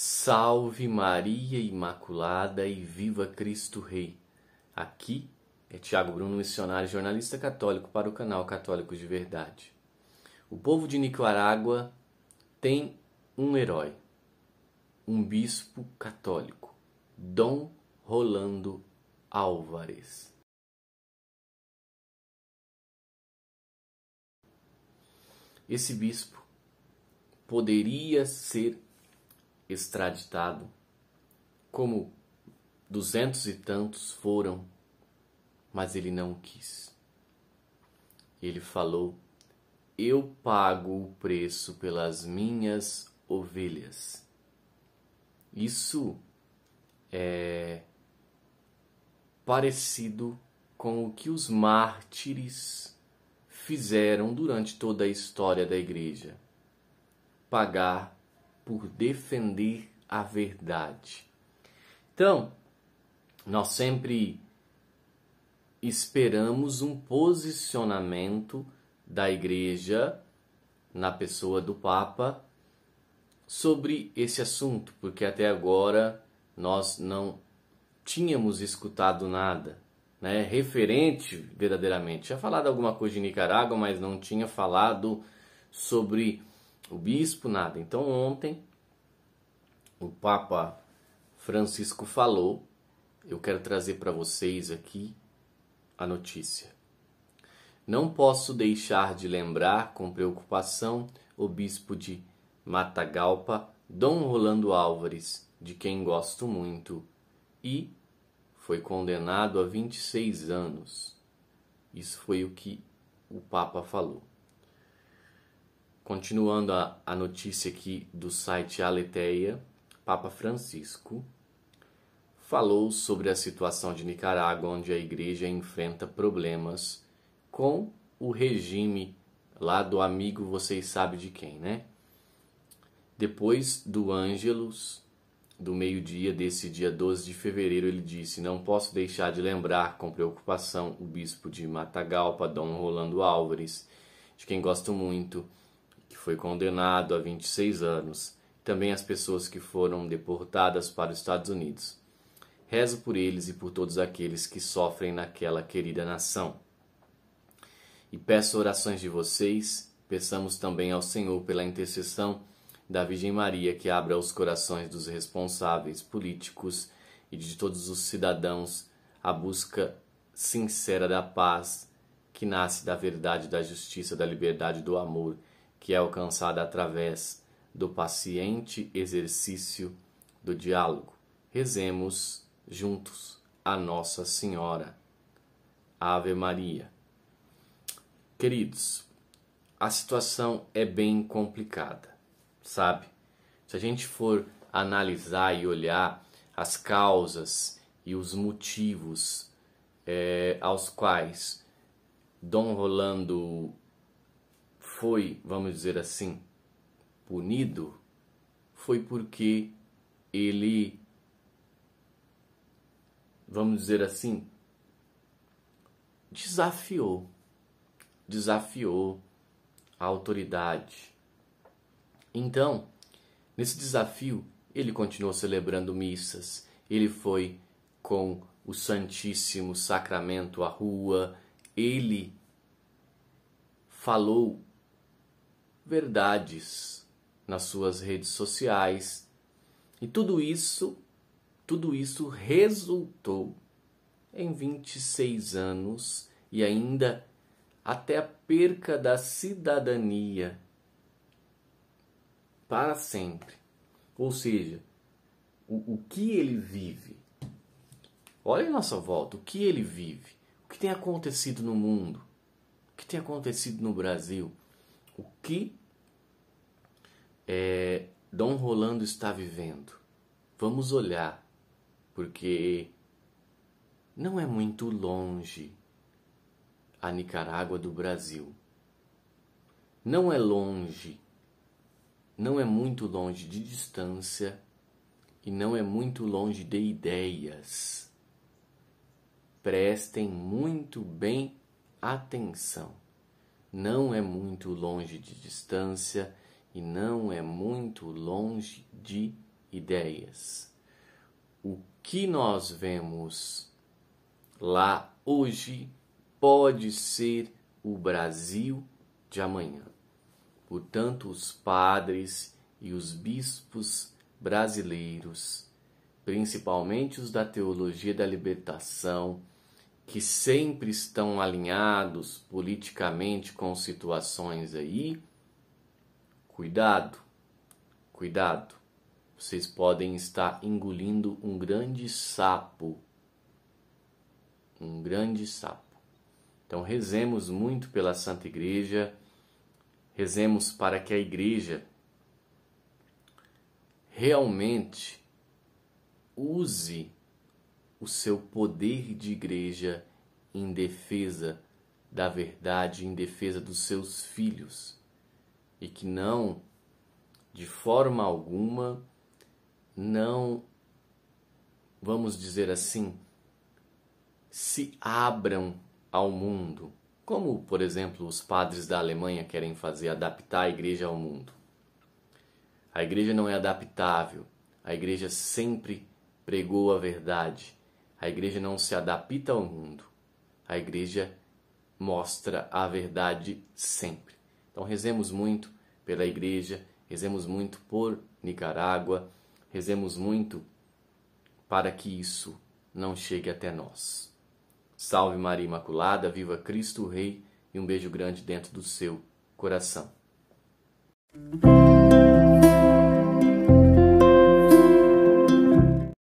Salve Maria Imaculada e viva Cristo Rei. Aqui é Tiago Bruno, missionário jornalista católico para o canal Católicos de Verdade. O povo de Nicarágua tem um herói, um bispo católico, Dom Rolando Álvares. Esse bispo poderia ser extraditado, como duzentos e tantos foram, mas ele não quis. Ele falou: Eu pago o preço pelas minhas ovelhas. Isso é parecido com o que os mártires fizeram durante toda a história da igreja: pagar por defender a verdade. Então, nós sempre esperamos um posicionamento da igreja, na pessoa do Papa, sobre esse assunto, porque até agora nós não tínhamos escutado nada, né, referente verdadeiramente. Tinha falado alguma coisa de Nicarágua, mas não tinha falado sobre o bispo, nada. Então ontem o Papa Francisco falou, eu quero trazer para vocês aqui a notícia. Não posso deixar de lembrar com preocupação o bispo de Matagalpa, Dom Rolando Álvares, de quem gosto muito, e foi condenado a 26 anos. Isso foi o que o Papa falou. Continuando a, a notícia aqui do site Aleteia, Papa Francisco falou sobre a situação de Nicarágua, onde a igreja enfrenta problemas com o regime lá do amigo, vocês sabem de quem, né? Depois do Ângelus, do meio-dia desse dia 12 de fevereiro, ele disse: Não posso deixar de lembrar com preocupação o bispo de Matagalpa, Dom Rolando Álvares, de quem gosto muito foi condenado a 26 anos, também as pessoas que foram deportadas para os Estados Unidos. Rezo por eles e por todos aqueles que sofrem naquela querida nação. E peço orações de vocês, peçamos também ao Senhor pela intercessão da Virgem Maria que abra os corações dos responsáveis políticos e de todos os cidadãos a busca sincera da paz que nasce da verdade, da justiça, da liberdade, do amor que é alcançada através do paciente exercício do diálogo. Rezemos juntos a Nossa Senhora. Ave Maria. Queridos, a situação é bem complicada, sabe? Se a gente for analisar e olhar as causas e os motivos é, aos quais Dom Rolando foi, vamos dizer assim, punido, foi porque ele, vamos dizer assim, desafiou, desafiou a autoridade. Então, nesse desafio, ele continuou celebrando missas, ele foi com o Santíssimo Sacramento à rua, ele falou verdades nas suas redes sociais. E tudo isso, tudo isso resultou em 26 anos e ainda até a perca da cidadania para sempre. Ou seja, o, o que ele vive. Olha em nossa volta, o que ele vive, o que tem acontecido no mundo, o que tem acontecido no Brasil, o que é, Dom Rolando está vivendo. Vamos olhar, porque não é muito longe a Nicarágua do Brasil. Não é longe, não é muito longe de distância e não é muito longe de ideias. Prestem muito bem atenção. Não é muito longe de distância e não é muito longe de ideias. O que nós vemos lá hoje pode ser o Brasil de amanhã. Portanto, os padres e os bispos brasileiros, principalmente os da teologia da libertação, que sempre estão alinhados politicamente com situações aí, Cuidado, cuidado, vocês podem estar engolindo um grande sapo. Um grande sapo. Então, rezemos muito pela Santa Igreja, rezemos para que a Igreja realmente use o seu poder de igreja em defesa da verdade, em defesa dos seus filhos e que não, de forma alguma, não, vamos dizer assim, se abram ao mundo, como, por exemplo, os padres da Alemanha querem fazer, adaptar a igreja ao mundo. A igreja não é adaptável, a igreja sempre pregou a verdade, a igreja não se adapta ao mundo, a igreja mostra a verdade sempre. Então rezemos muito pela igreja, rezemos muito por Nicarágua, rezemos muito para que isso não chegue até nós. Salve Maria Imaculada, viva Cristo Rei e um beijo grande dentro do seu coração.